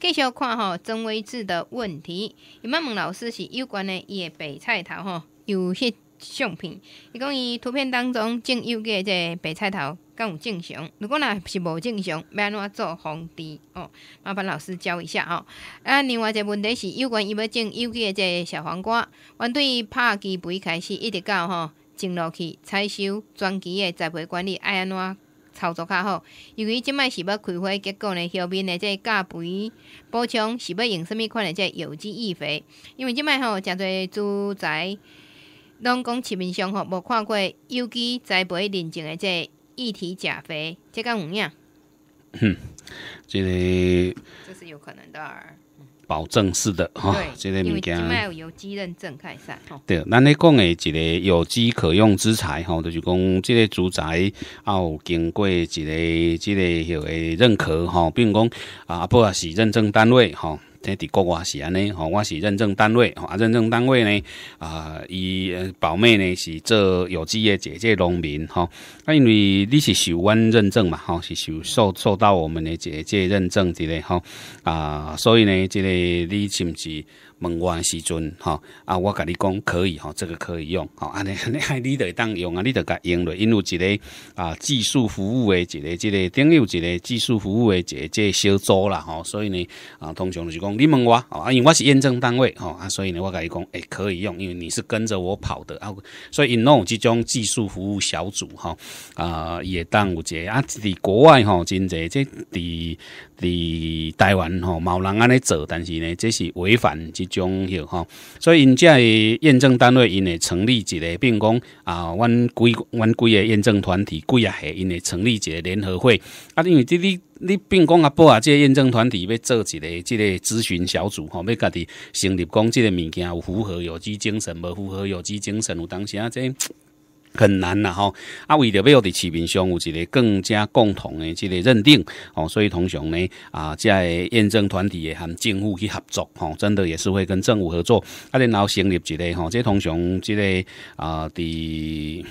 继续看吼，曾威志的问题，伊要问老师是有关的伊的白菜头吼，有些相片，伊讲伊图片当中种幼个这白菜头有正常，如果若是无正常，要安怎做防治哦？麻烦老师教一下吼。啊，另外一个问题是有关伊要种幼个这小黄瓜，原对拍基肥开始一直到吼种落去，采收，专期的栽培管理要安怎？操作较好，由于即摆是要开花，结果呢，后面呢在加肥补充是要用什物款的这有机肥？因为即摆吼，诚侪猪仔拢讲市面上吼无看过有机栽培认证的这一体钾肥，这敢有影？哼，这个这是有可能的。保证是的，哈，即个物件因为有机认证，看一下对，咱咧讲诶，一个有机可用之材，吼，就是讲即个宅也有经过一个即个许个认可，吼，并讲啊不也是认证单位，吼。这第国外是安尼，吼，我是认证单位，吼，认证单位呢，啊，伊宝妹呢是做有机的姐姐农民，吼，啊，因为你是受阮认证嘛，吼，是受受受到我们的姐姐认证之类，吼，啊，所以呢，这个你是毋是？问我的时阵，吼啊，我跟你讲可以吼，这个可以用，好啊，你你得当用啊，你得甲用嘞，因为一个啊技术服务诶，一个即个顶有一个技术服务诶，即个小组啦，吼，所以呢啊，通常就是讲你问我，啊，因为我是验证单位，吼，啊，所以呢，我跟你讲诶，可以用，因为你是跟着我跑的啊，所以因 o 即种技术服务小组，吼，啊，也当有个啊，伫国外吼，真侪即伫伫台湾吼，冇人安尼做，但是呢，这是违反即。种吼，所以因即个验证单位因会成立一个，并讲啊，阮规阮规个验证团体规啊下因会成立一个联合会，啊，因为你你你并讲啊，报啊，即个验证团体要做一个即个咨询小组吼，要家己成立讲即个物件有符合有机精神，无符合有机精神，有当时啊，即？很难呐吼，啊为着要的市民上有一个更加共同的这个认定哦，所以通常呢啊在验证团体也和政府去合作吼，真的也是会跟政府合作，啊然后成立一类吼，这通常之类啊的。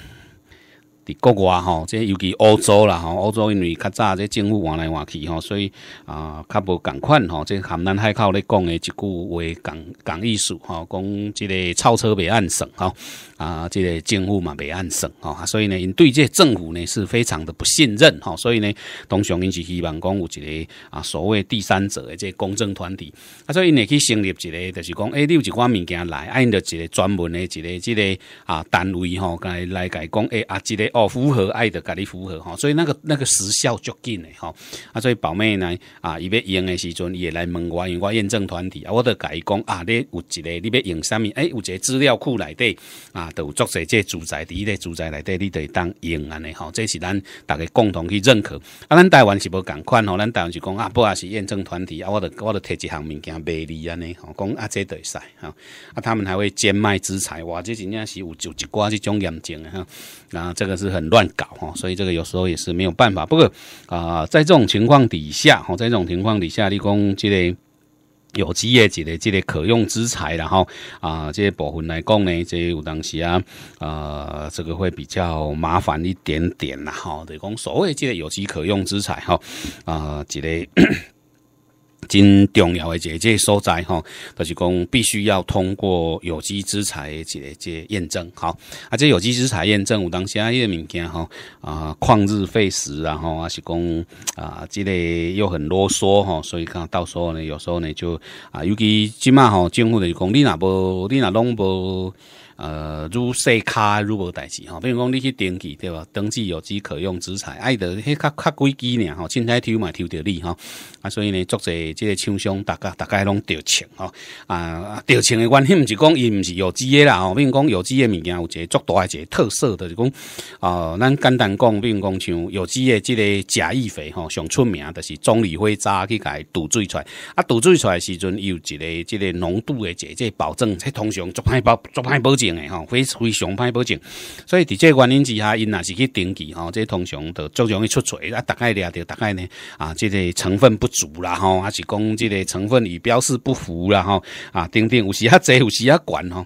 国外吼，即尤其欧洲啦吼，欧洲因为较早即政府换来换去吼，所以啊较无共款吼。即含咱海口咧讲诶一句话，讲讲意思吼，讲即个超车袂按省吼，啊，即个政府嘛袂按省吼，所以呢，因对即政府呢是非常的不信任吼，所以呢，通常因是希望讲有一个啊所谓第三者诶即公正团体，啊，所以呢去成立一个，就是讲诶，你有一寡物件来，按着一个专门诶一个即个啊单位吼，来来伊讲诶啊即个。哦，符合爱的，甲你符合哈，所以那个那个时效足紧的吼。啊，所以宝妹呢啊，伊要用的时阵也来问我，为我验证团体啊，我甲伊讲啊，你有一个你要用什么？诶，有一个资料库内底啊，有作者这住宅底个住宅来底，你会当用安尼吼，这是咱大家共同去认可啊。咱台湾是无共款吼，咱台湾是讲啊，不啊是验证团体啊，我都我都摕一项物件卖你安尼，吼，讲啊，这会使哈，啊，他们还会兼卖资产，哇，这真正是有有一寡这种验证的哈，啊，这个是。很乱搞哈，所以这个有时候也是没有办法。不过啊，在这种情况底下哈，在这种情况底下，立功积累有机业绩的这类可用之才，然后啊，这些部分来讲呢，这有当时啊啊，这个会比较麻烦一点点啦哈。对公所谓这个有机可用之才，哈啊这类。真重要诶，这这所在吼，就是讲必须要通过有机资产诶，这这验证好啊。这有机资产验证，有当时啊，一个物件吼啊，旷日费时啊吼，啊是讲啊，即个又很啰嗦吼，所以讲到时候呢，有时候呢就啊，尤其即卖吼，政府是讲你那无，你那拢无。呃，如细卡，如无代志吼，比如讲你去登记对吧？登记有机可用资产，爱得迄较较贵支呢吼，凊彩抽嘛抽着你吼。啊！所以呢，作者即个厂商大概大概拢着钱吼啊！着钱的原因毋是讲伊毋是有机诶啦吼，比如讲有机诶物件有者足大一者特色的是讲哦，咱简单讲，比如讲像有机诶即个假意肥吼上出名，就是中榈辉渣去甲伊堵水出来，啊，堵水出来时阵伊有一个即个浓度个即个保证，即通常足歹保足歹保证。的吼，非非常歹保证，所以即这原因之下，因若是去登记吼，这通常足容易出错。啊，大概掠着大概呢啊，即个成分不足啦吼，还是讲即个成分与标示不符啦吼啊，等等，有时啊济，有时啊悬吼。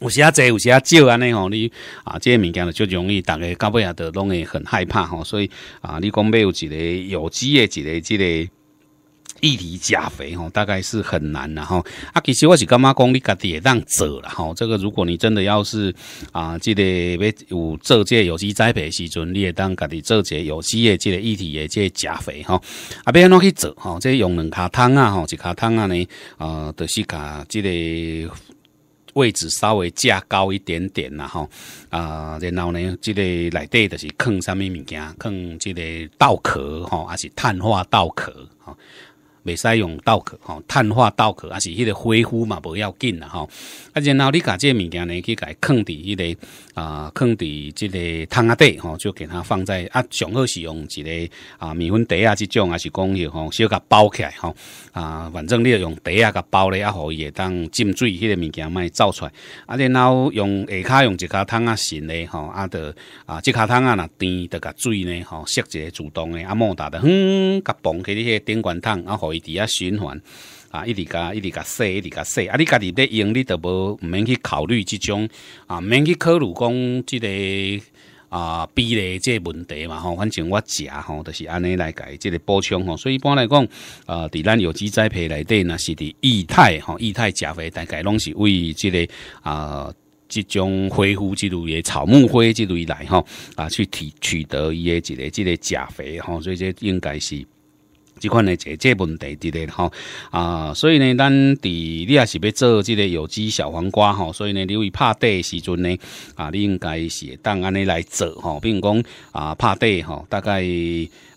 有时啊济，有时啊少安尼吼你啊，即个物件就容易逐个到尾也都拢会很害怕吼。所以啊，你讲买有一个有机的，一个这个。液体加肥吼，大概是很难的吼。啊，其实我是感觉讲你家己也当做啦吼。这个如果你真的要是啊，个要有做这有机栽培时阵，你会当家己做这有机的这个液体的这加肥吼。啊，别安怎去做哈，这用两卡汤啊吼，一卡汤啊呢啊，就是卡这个位置稍微加高一点点啦吼，啊。然后呢，这个内底就是放什么物件？放这个稻壳吼，还是碳化稻壳哈？袂使用刀壳吼，碳化刀壳，啊是迄个灰复嘛，不要紧啦吼。啊，然后你即这物件呢，去伊放伫迄个啊，放伫即个汤啊底吼，就给它放在啊，上好是用一个啊，面粉袋啊，即种啊是讲要吼，小甲包起来吼啊，反正你要用袋啊甲包咧，啊互伊会当浸水迄个物件卖走出来。啊，然后用下骹用一骹汤啊，先咧吼，啊的啊即骹汤啊若甜，就甲水呢吼，一个主动的啊，莫打的哼，甲放起迄个电管汤啊维持啊循环啊，一直甲一直甲说，一直甲说啊！你家己咧用，你都无毋免去考虑即种啊，毋免去考虑讲即个啊比例即个问题嘛吼，反正我食吼，就是安尼来伊即个补充吼。所以一般来讲，呃，伫咱有机栽培内底呢，是伫液态吼，液态钾肥大概拢是为即个啊，即种恢复之类的草木灰之类来吼啊，去提取得伊的一个即个钾肥吼，所以这应该是。这款诶，即即问题，伫咧吼啊，所以呢，咱伫你也是要做即个有机小黄瓜吼，所以呢，你为怕地时阵呢，啊，你应该是当安尼来做吼，如讲啊怕地吼，大概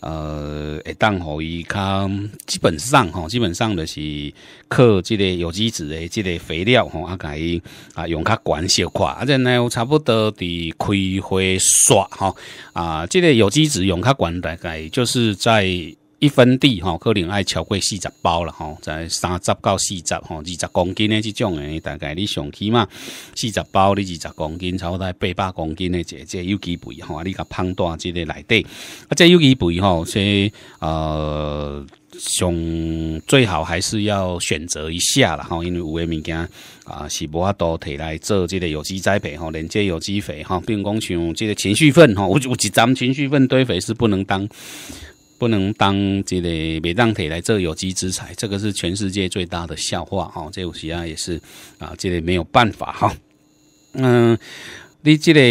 呃会当可伊较基本上吼，基本上就是靠即个有机质的即个肥料吼，啊伊啊用较悬小块，啊，且呢，差不多伫开花刷吼啊，即个有机质用较悬，大概就是在。一分地吼，可能爱超过四十包了吼，在三十到四十吼二十公斤的这种诶，大概你上起码四十包，你二十公斤，差不多八百公斤的这这有机肥吼，你甲膨大即个内底，啊，这有机肥吼，所以呃，上最好还是要选择一下啦，吼，因为有诶物件啊是无法多摕来做这个有机栽培吼，连这有机肥吼，并讲像这个情绪粪吼，有有一针情绪粪堆肥是不能当。不能当这个煤当铁来做有机资材，这个是全世界最大的笑话哈！这有时啊也是啊，这里没有办法哈。嗯，你这个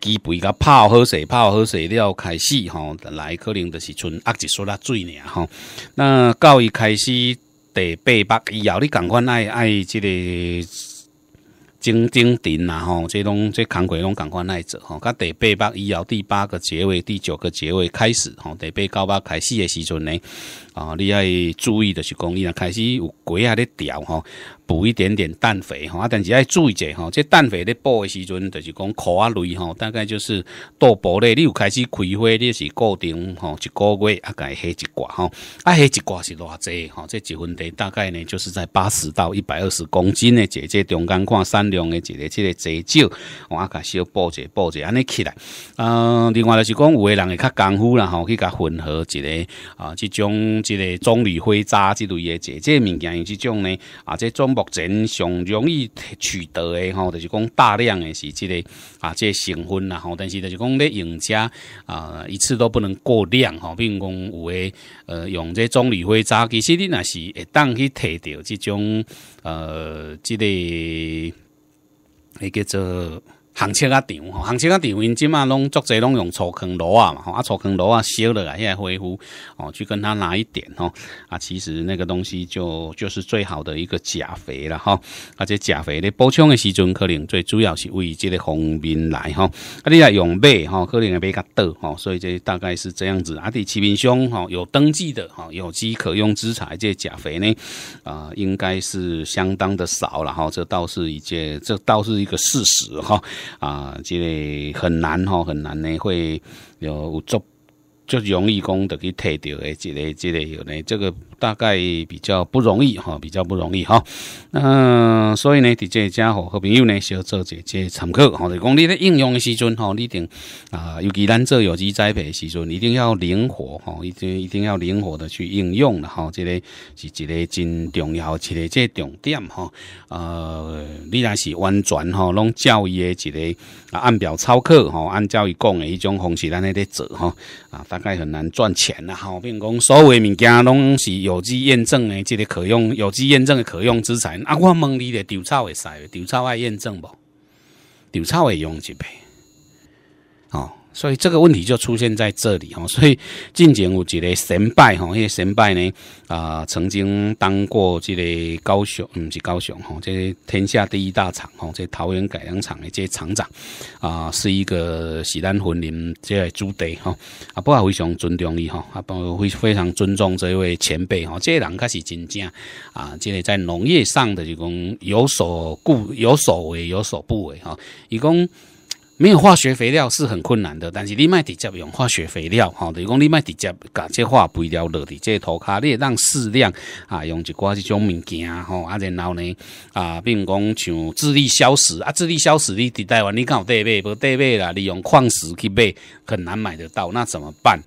鸡肥个泡好水，泡好水了开始哈，来可能就是剩阿一说那水尔哈。那到一开始第八百以后，你赶快爱爱这个。经顶阵啊吼，即种即康鬼拢赶快来做吼。甲第八八以后，第八个结尾、第九个结尾开始吼，第八九八开始的时阵呢？啊，你要注意的就是讲，伊若开始有鸡啊咧调吼，补一点点氮肥吼，啊，但是要注意者吼，这氮肥咧补的时阵就是讲苦啊类吼，大概就是多补咧，你有开始开花，你是固定吼一个月啊该下一挂吼，啊下一挂是偌济吼，这一分地大概呢就是在八十到一百二十公斤的，一个中间看三两的，一个这个济少我啊甲小补者补者安尼起来，嗯，另外就是讲有的人会较功夫啦吼，去甲混合一个啊，这种。即个棕榈灰渣之类嘅一，即个物件用这种呢，啊，即种目前上容易取得的吼，就是讲大量的是即个啊，即成分啦吼，但是就是讲咧用家啊，一次都不能过量吼，比如讲有诶，呃，用即棕榈灰渣其实你那是会当去摕掉这种，呃，即个，迄个做。行情较长，行情较长，因今嘛拢作侪拢用粗坑螺啊嘛，吼啊粗坑螺啊落来，现在恢复，哦去跟他拿一点吼啊其实那个东西就就是最好的一个钾肥了哈，而且钾肥咧补充的时阵，可能最主要是为这个方面来哈，啊你若用肥哈，可能也比较多哈，所以这大概是这样子，啊，伫市名上哈有登记的哈，有机可用资产这钾肥呢啊，应该是相当的少了哈，这倒是一件，这倒是一个事实哈。啊，这类很难吼，很难呢，会有有种。就容易讲，得去摕到诶，即个即个有咧，这个大概比较不容易哈，比较不容易哈。嗯，所以呢，这个家伙好朋友呢，小要做一个参考，吼，就讲你在应用的时阵，吼，你一定啊，尤其咱做有机栽培的时阵，一定要灵活，吼，一定一定要灵活的去应用了，吼，这个是一个真重要，一个即个重点，哈。呃，你若是完全吼，弄教育的，一个按表操课，吼，按照伊讲的迄种方式，咱咧做，哈，啊，大概很难赚钱啦，好，比如讲，所有物件拢是有机验证的，这个可用有机验证的可用资产。啊，我问你，的稻草会使？稻草爱验证不？稻草会用一倍？哦。所以这个问题就出现在这里哈，所以近前有一个神拜哈，因为神拜呢啊曾经当过这个高雄，嗯，是高雄哈，即天下第一大厂哈，即桃园改良厂的即厂长啊，是一个喜丹魂林即主地哈，不过非常尊重伊哈，啊，不非非常尊重这位前辈哈，即人确实真正啊，即个在农业上的就讲有所顾有所为有所不为哈，伊讲。没有化学肥料是很困难的，但是你卖直接用化学肥料，吼，就讲你卖直接把这化肥料落去，这土卡会当适量啊，用一寡这种物件，吼，啊，然后呢，啊，并讲像智力消食啊，智力消食你伫台湾你敢有得买？无得卖啦，利用矿石去买，很难买得到，那怎么办？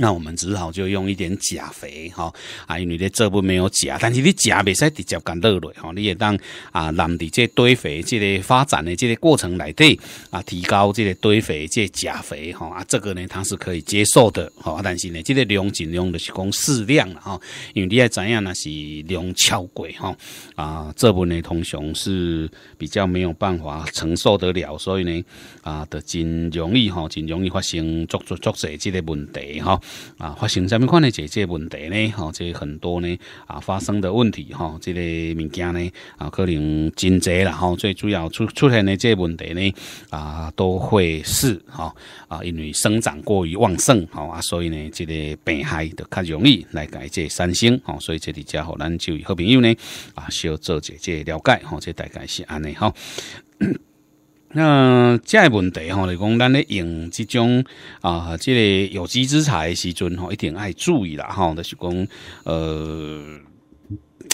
那我们只好就用一点钾肥哈，啊，因为咧这部没有钾，但是你钾袂使直接干落来哈，你也当啊，让的这堆肥，这个发展的这个过程来对啊，提高这个堆肥这钾肥哈，啊，这个呢它是可以接受的哈，但是呢，这个量尽量的是讲适量了哈，因为你也知影那是量超过哈，啊，这部呢，同学是比较没有办法承受得了，所以呢，啊，就真容易哈，真容易发生作作作死这个问题哈。啊，发生什么款的这问题呢？哈，这很多呢，啊，发生的问题哈，这个物件呢，啊，可能真济啦，哈，最主要出出现的这问题呢，啊，都会是哈，啊，因为生长过于旺盛，哈，所以呢，这个病害就较容易来改这三星哈，所以这里家伙，咱就好朋友呢，啊，需要做这这了解，哈，这大概是安内，哈。那这个问题吼，来讲，咱咧用这种啊，这类有机资材的时阵吼，一定爱注意啦吼，就是讲，呃，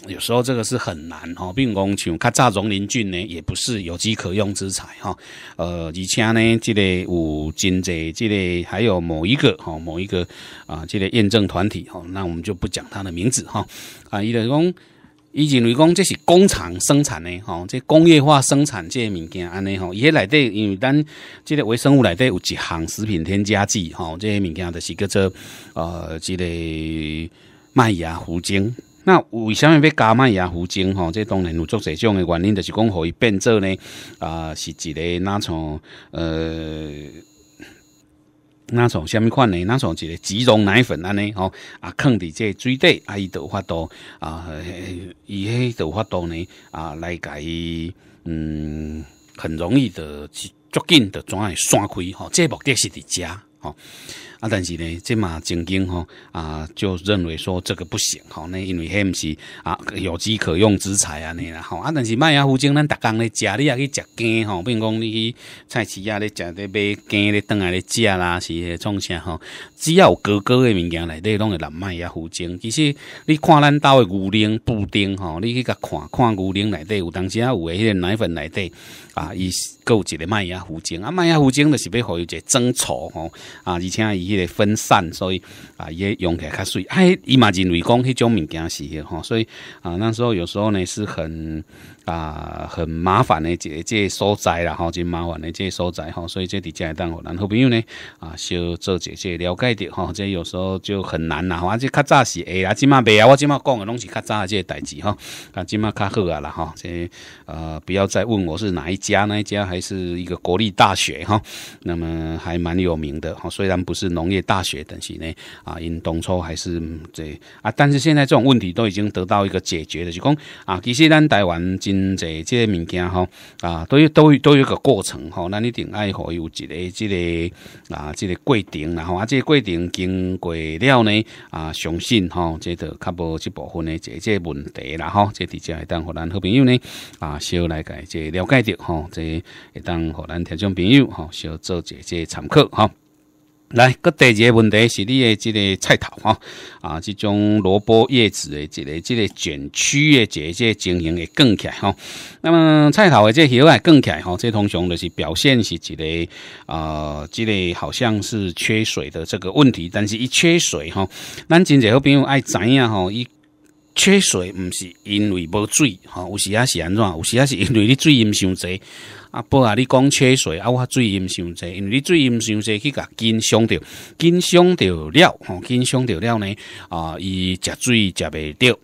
有时候这个是很难吼，并讲像卡炸溶磷菌呢，也不是有机可用之材哈。呃，以前呢，这类有经济，这类还有某一个吼，某一个啊，这类验证团体吼，那我们就不讲他的名字哈，啊，伊咧讲。伊认为讲这是工厂生产的，吼，这工业化生产这些物件，安尼吼，伊迄内底因为咱即个微生物内底有一项食品添加剂，吼，这些物件的就是叫做呃，这个麦芽糊精。那为什么要加麦芽糊精，吼，这当然有足侪种的原因，就是讲互伊变做呢，啊，是一个那种呃。那从虾米款呢？那从一个集中奶粉安尼吼，啊，放伫这水底，啊，伊有发度啊，伊嘿有发度呢啊，来伊嗯，很容易的，足紧的转会散开吼，这目的是伫遮吼。啊，但是呢，这嘛曾经吼啊，就认为说这个不行吼，那因为迄不是啊，有机可用之材安尼啦吼。啊，但是麦芽糊精咱逐工咧，食你也去食鸡吼，比如讲你菜市啊咧食咧买鸡咧当来咧食啦，是创啥吼？只要有哥哥的物件内底拢会淋麦芽糊精。其实你看咱兜的牛奶布丁吼，你去甲看看牛奶内底有，当时啊有诶迄个奶粉内底啊，伊搁有一个麦芽糊精。啊，麦芽糊精就是要互伊一个增稠吼啊，而且伊。分散，所以啊，也用起来较水。哎，伊嘛认为讲迄种物件是的吼，所以啊，那时候有时候呢是很。啊，很麻烦的这这所在啦，吼，真麻烦的这所在吼，所以这伫遮也等好好朋友呢，啊，小做姐些了解着吼，这有时候就很难啦，反正较早是会啊，今嘛袂啊，我今嘛讲的拢是较早嘅这代志哈，啊，今嘛较好啊啦，吼，这呃，不要再问我是哪一家，那一家还是一个国立大学哈，那么还蛮有名的哈，虽然不是农业大学等是呢，啊，因当初还是这啊，但是现在这种问题都已经得到一个解决的，就讲啊，其实咱台湾今。嗯，这这个物件吼啊，都有都有都有一个过程吼，咱一定爱好有一个这个啊，这个过程然后啊，这个过程经过了呢啊，相信吼，这就较无即部分的这这问题啦吼，这伫遮会当互咱好朋友呢啊，小来解这了解着吼，这会当互咱听众朋友吼，小做这这参考吼。来，个第二个问题是你的这个菜头哈，啊，这种萝卜叶子的这个、这个卷曲的这些情形会更起来哈。那么菜头的这些会更起来哈，这通常就是表现是一个啊，这个好像是缺水的这个问题，但是一缺水哈，咱真侪好朋友爱知样哈，一。缺水毋是因为无水，吼，有时也是安怎，有时也是因为你水饮伤济。啊，不啊，你讲缺水啊，我水饮伤济，因为你水饮伤济去甲筋伤着，筋伤着了，吼，筋伤着了呢，啊，伊食水食袂着。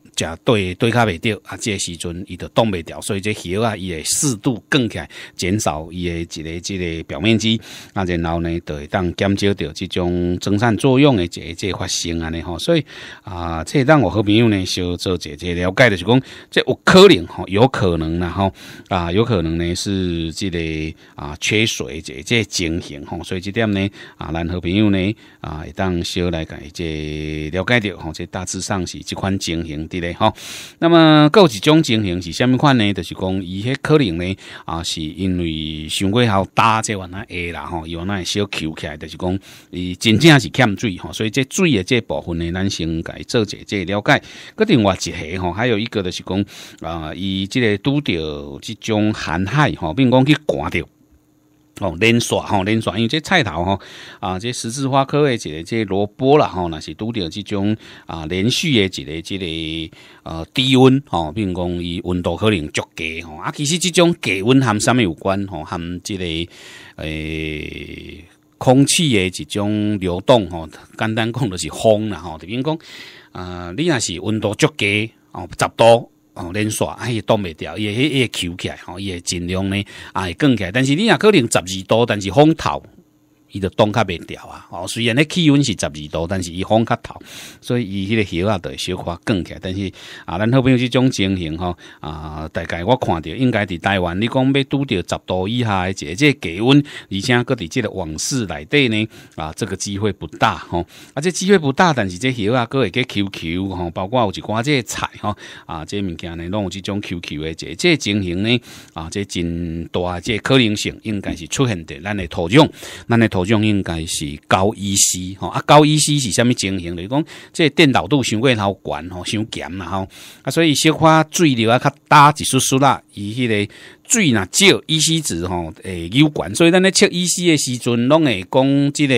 对对，卡未着啊！即时阵伊就冻未着，所以这叶啊，伊会适度更起，来，减少伊的一个一个表面积，啊，然后呢，就会当减少掉这种蒸散作用的这这发生安尼吼。所以啊，这一档我和朋友呢，小做姐姐了解的就是讲，这有可能吼，有可能然后啊，有可能呢是这个啊缺水这这情形吼，所以这点呢，啊，咱好朋友呢啊，会当小来改这了解掉吼，这大致上是这款情形的吼。那么有一种情形是虾米款呢？就是讲，伊迄可能呢啊，是因为伤过好搭这原来会啦，吼，有会小翘起来，就是讲伊真正是欠水吼，所以这水的这部分咱先性该做些这了解。个另外一个吼，还有一个就是讲啊，伊即个拄着即种寒害吼，并讲去寒掉。哦，连续吼，连续，因为这菜头吼，啊，这十字花科的一个这萝卜啦吼，那是拄着这种啊，连续的一个之个呃，低温吼，比如讲伊温度可能足低吼，啊，其实这种低温含什物有关吼，含之个诶，空气的一种流动吼，简单讲就是风啦吼，就讲啊，你若是温度足低哦，差不多。哦，连续啊，伊挡袂牢伊会伊会翘起来，吼、伊会尽量呢，啊，会卷起来。但是你若可能十二度，但是风头伊就冻较袂调啊！哦，虽然咧气温是十二度，但是伊风较透，所以伊迄个叶啊，就会小可降起。来。但是啊，咱好朋友即种情形吼啊，大概我看着应该伫台湾，你讲要拄着十度以下的即个即低温，而且搁伫即个往事内底呢啊，这个机会不大吼。啊，即机会不大，但是即叶啊，哥会叫 Q Q 吼，包括有一寡即菜吼啊，即物件呢，拢有即种 Q Q 的即个情形呢啊，即真大，即可能性应该是出现伫咱的土壤，咱的土。好像应该是高 E C 吼，啊，高 E C 是虾米情形？是讲这电导度伤过好悬吼，伤咸啦吼，啊，所以小块水流啊较大一疏疏啦，伊迄个水若少 E C 值吼，诶，有悬，所以咱咧测 E C 的时阵，拢会讲即个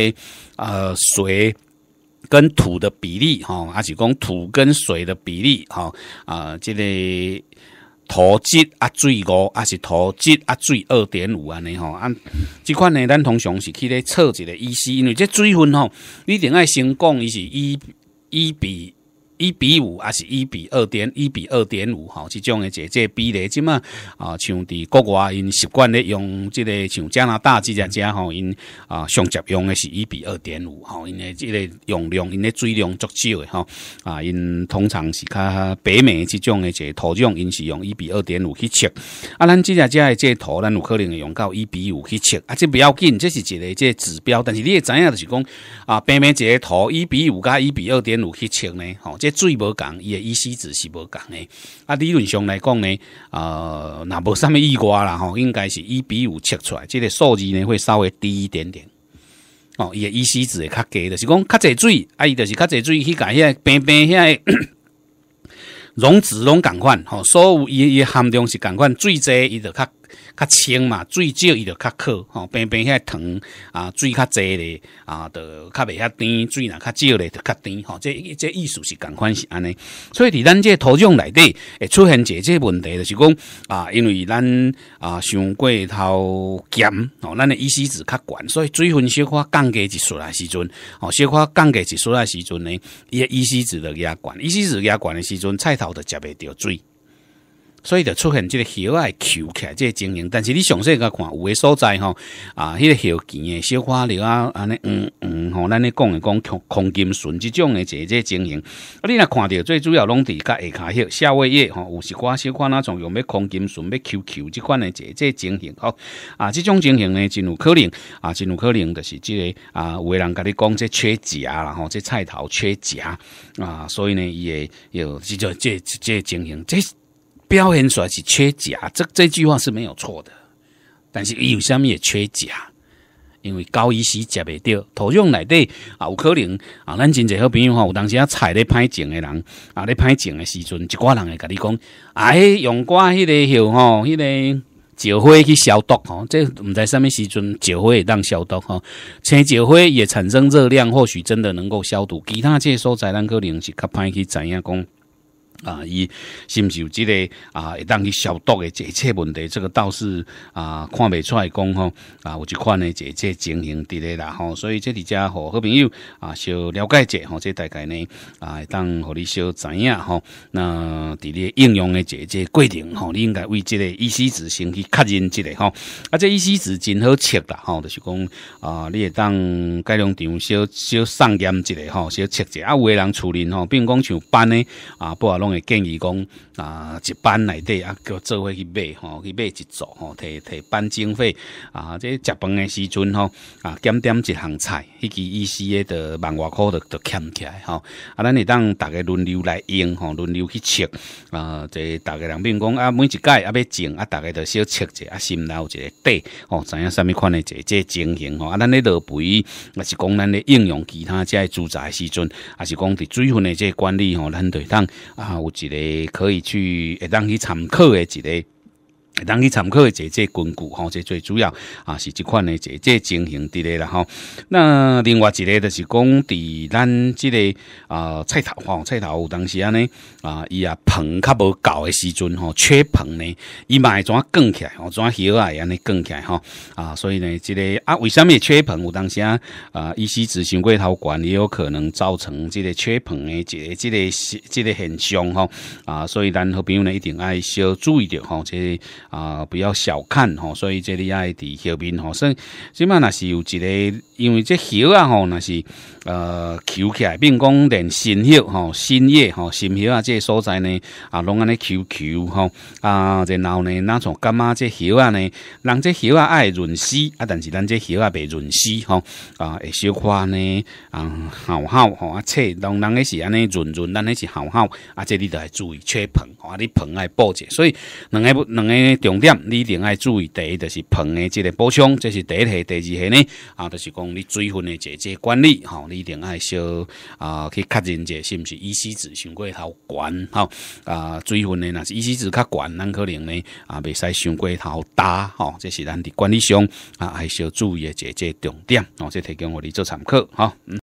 呃水跟土的比例吼，啊，是讲土跟水的比例哈啊，即个。土质啊，最五啊是土质啊，最二点五安尼吼，啊，即款呢，咱通常是去咧测一个 EC，因为这水分吼，你一定爱先讲伊是一一比。一比五还是一比二点一比二点五吼，这种诶，即个比例即嘛啊，像伫国外因习惯咧用即个像加拿大即只家吼因啊，上接用诶是一比二点五吼，因为即个用量因诶水量足少诶吼，啊，因通常是较北美即种诶即土壤因是用一比二点五去切啊，咱即只家诶即土咱有可能用到一比五去切啊，即不要紧，这是一个即指标，但是你也知影就是讲啊，北美这个土一比五加一比二点五去切呢，吼，水无共，伊诶伊稀子是无共诶。啊，理论上来讲呢，呃，若无啥物意外啦吼，应该是一比五测出来，即个数字呢会稍微低一点点。哦，伊诶伊稀子会较低，就是讲较济水，啊，伊就是较济水去甲遐变变遐 溶脂拢共款吼，所有伊伊含量是共款，水侪伊就较。较清嘛，水少伊就较渴吼，边边遐糖啊，水较济咧啊，就较袂遐甜，水若较少咧就较甜吼，这这意思是共款是安尼，所以伫咱这土壤内底会出现一这问题，就是讲啊，因为咱啊上过头咸吼，咱的意思值较悬，所以水分小可降低一束啊时阵，哦，小可降低一束啊时阵呢，伊 EC 值就压悬意思值压悬的时阵，菜头都食袂着水。所以就出现这个小爱 Q 即这情形。但是你详细甲看有诶所在吼啊，迄个叶件诶小花了啊，安尼嗯嗯吼，咱咧讲诶讲空空金笋这种诶一个情形。啊你若看着最主要拢伫甲下骹迄夏威夷吼，有时寡小寡那种用咩空金笋要 QQ 即款诶一个情形吼啊，这种情形呢真有可能啊，真有可能就是即个啊，有人甲你讲即缺钾啦吼，即菜头缺钾啊，所以呢伊会有即种即即情形即。表现出来是缺钾，这这句话是没有错的。但是有啥物也缺钾，因为高伊是食袂到，土壤内底啊？有可能啊？咱真济好朋友吼，有当时啊采咧歹种的人啊，咧歹种的时阵，一寡人会甲你讲，迄用过迄个叫吼，迄个石灰去消毒吼。这毋知啥物时阵石灰会当消毒吼？青石灰也产生热量，或许真的能够消毒。其他这所在咱可能是较歹去知影讲？啊，伊是毋是有即个啊，会当去消毒的一切问题，这个倒是啊，看袂出来讲吼啊，有一款呢，一切情形伫咧啦吼，所以这伫家好好朋友啊，小了解者吼，即大概呢啊，会当互你小知影吼。那伫咧应用的即即过程吼，你应该为即个医师执行去确认即个吼，啊，即医师执真好切啦吼，就是讲啊，你会当改良场小小上验一个吼，小切者啊，有的人处理吼，比如讲像班呢啊，不啊弄。建议讲啊，一班内底啊，叫做伙去买吼，去买一组吼，提提班经费啊。这食饭诶时阵吼啊，检点一项菜，迄支意思诶，着万外箍着着欠起来吼。啊，咱会当逐个轮流来用吼，轮流去切啊。即逐个两边讲啊，每一届啊要种啊，逐个着小切者啊，心有一个底吼，知影啥物款诶者，即情形吼。啊，咱咧落肥，也是讲咱咧应用其他遮诶住宅时阵，也是讲伫水分诶即管理吼，咱对当啊。有一个可以去，让去参考的，一个。当你参考的这这根据吼，这最主要啊是这款的这这情形伫嘞，啦吼。那另外一个就是讲，伫咱这个啊菜头吼菜头有当时安尼啊伊啊棚较无够的时阵吼，缺棚呢，伊嘛会怎啊拱起来，吼，怎啊摇啊样尼拱起来吼啊，所以呢这个啊为什么缺棚？有当时啊啊，伊是植性过头管也有可能造成这个缺棚的这个这个这个现象吼啊，所以咱好朋友呢一定爱小注意点吼，这。啊，不要小看哦，所以这里啊，伫后面吼，算起码那是有一个，因为这猴啊吼，那是。呃，求起来，并讲连新叶、吼、新叶、吼、新叶啊，这所在呢啊，拢安尼求求吼啊，然后呢，那从干吗这叶啊呢？人这叶啊爱润湿啊，但是咱这叶啊袂润湿吼啊，会小块呢啊，好好啊，切，龙人的是安尼润润，咱的是好好啊，这你着爱注意缺盆，啊，你盆爱补者，所以两个两个重点，你定爱注意第一就是盆的这个补充，这是第一下，第二下呢啊，就是讲你水分的这些管理吼。一定爱小啊，去确认一下是不是胰丝质伤过头悬吼啊，水分呢，若是胰丝质较悬，咱可能呢啊，袂使伤过头大吼。这是咱的管理上啊，爱小要注意这这重点哦，这提供我哋做参考嗯